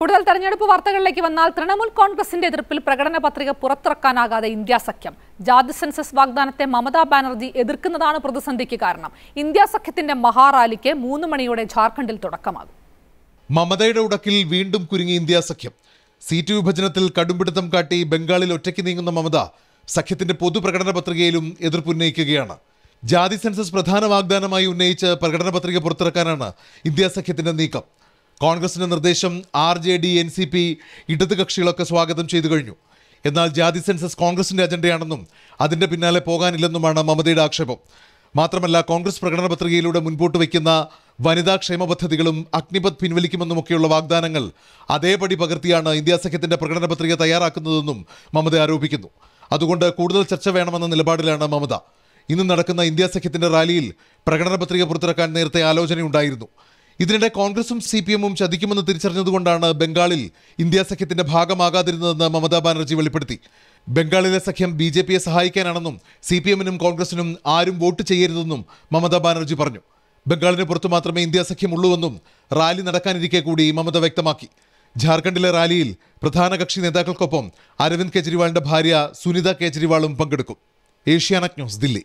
കൂടുതൽ തെരഞ്ഞെടുപ്പ് വാർത്തകളിലേക്ക് വന്നാൽ തൃണമൂൽ കോൺഗ്രസിന്റെ എതിർപ്പിൽ പ്രകടന പത്രിക പുറത്തിറക്കാനാകാതെ ഇന്ത്യ സഖ്യം ജാതി സെൻസസ് വാഗ്ദാനത്തെ മമതാ ബാനർജി എതിർക്കുന്നതാണ് പ്രതിസന്ധിക്ക് കാരണം ഇന്ത്യ സഖ്യത്തിന്റെ മഹാറാലിക്ക് മൂന്ന് മണിയോടെ ജാർഖണ്ഡിൽ തുടക്കമാകും മമതയുടെ ഉടക്കിൽ വീണ്ടും കുരുങ്ങി ഇന്ത്യ സഖ്യം സീറ്റ് വിഭജനത്തിൽ കടുംപിടുത്തം കാട്ടി ബംഗാളിൽ ഒറ്റയ്ക്ക് നീങ്ങുന്ന മമത സഖ്യത്തിന്റെ പൊതുപ്രകടന പ്രകടന പത്രികയിലും എതിർപ്പുന്നയിക്കുകയാണ് ജാതി സെൻസസ് പ്രധാന വാഗ്ദാനമായി ഉന്നയിച്ച് പ്രകടന പത്രിക പുറത്തിറക്കാനാണ് ഇന്ത്യ സഖ്യത്തിന്റെ നീക്കം കോൺഗ്രസിന്റെ നിർദ്ദേശം R J D N C P ഇടത് കക്ഷികളൊക്കെ സ്വാഗതം ചെയ്തു കഴിഞ്ഞു എന്നാൽ ജാതി സെൻസസ് കോൺഗ്രസിന്റെ അജണ്ടയാണെന്നും അതിന്റെ പിന്നാലെ പോകാനില്ലെന്നുമാണ് മമതയുടെ ആക്ഷേപം മാത്രമല്ല കോൺഗ്രസ് പ്രകടന പത്രികയിലൂടെ മുൻപോട്ട് വയ്ക്കുന്ന വനിതാ ക്ഷേമ പദ്ധതികളും അഗ്നിപത് പിൻവലിക്കുമെന്നുമൊക്കെയുള്ള വാഗ്ദാനങ്ങൾ അതേപടി പകർത്തിയാണ് ഇന്ത്യാ സഖ്യത്തിന്റെ പ്രകടന പത്രിക തയ്യാറാക്കുന്നതെന്നും മമത ആരോപിക്കുന്നു അതുകൊണ്ട് കൂടുതൽ ചർച്ച വേണമെന്ന നിലപാടിലാണ് മമത ഇന്ന് നടക്കുന്ന ഇന്ത്യാ സഖ്യത്തിന്റെ റാലിയിൽ പ്രകടന പത്രിക പുറത്തിറക്കാൻ നേരത്തെ ആലോചനയുണ്ടായിരുന്നു ഇതിനിടെ കോൺഗ്രസും സി പി എമ്മും ചതിക്കുമെന്ന് തിരിച്ചറിഞ്ഞതുകൊണ്ടാണ് ബംഗാളിൽ ഇന്ത്യ സഖ്യത്തിന്റെ ഭാഗമാകാതിരുന്നതെന്ന് മമതാ ബാനർജി വെളിപ്പെടുത്തി ബംഗാളിലെ സഖ്യം ബി ജെ പിയെ സഹായിക്കാനാണെന്നും സി പി എമ്മിനും കോൺഗ്രസിനും ആരും വോട്ട് ചെയ്യരുതെന്നും മമതാ ബാനർജി പറഞ്ഞു ബംഗാളിന് പുറത്തു മാത്രമേ ഇന്ത്യ സഖ്യമുള്ളൂവെന്നും റാലി നടക്കാനിരിക്കെ കൂടി മമത വ്യക്തമാക്കി ജാർഖണ്ഡിലെ റാലിയിൽ പ്രധാന കക്ഷി നേതാക്കൾക്കൊപ്പം അരവിന്ദ് കെജ്രിവാളിന്റെ ഭാര്യ സുനിത കെജ്രിവാളും പങ്കെടുക്കും ഏഷ്യാനെറ്റ് ന്യൂസ് ദില്ലി